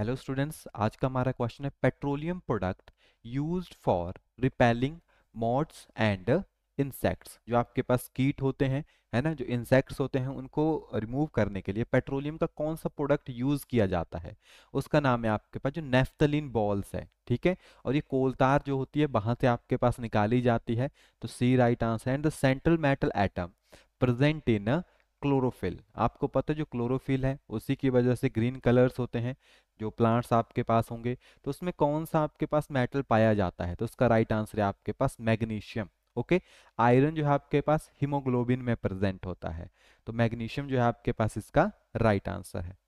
hello students आज का हमारा क्वेश्चन है petroleum product used for repelling moths and insects जो आपके पास कीट होते हैं है ना जो इंसेक्ट्स होते हैं उनको रिमूव करने के लिए पेट्रोलियम का कौन सा प्रोडक्ट यूज़ किया जाता है उसका नाम है आपके पास जो नेफ्तलिन बॉल्स है ठीक है और ये कोलतार जो होती है वहाँ से आपके पास निकाली जाती है तो C right answer and the central metal atom present in chlorophyll आपको पता है जो क्लोरोफिल है उसी की वजह से ग्रीन कलर्स होते हैं जो प्लांट्स आपके पास होंगे तो उसमें कौन सा आपके पास मेटल पाया जाता है तो उसका राइट आंसर है आपके पास मैग्नीशियम ओके आयरन जो है आपके पास हीमोग्लोबिन में प्रेजेंट होता है तो मैग्नीशियम जो है आपके पास इसका राइट आंसर है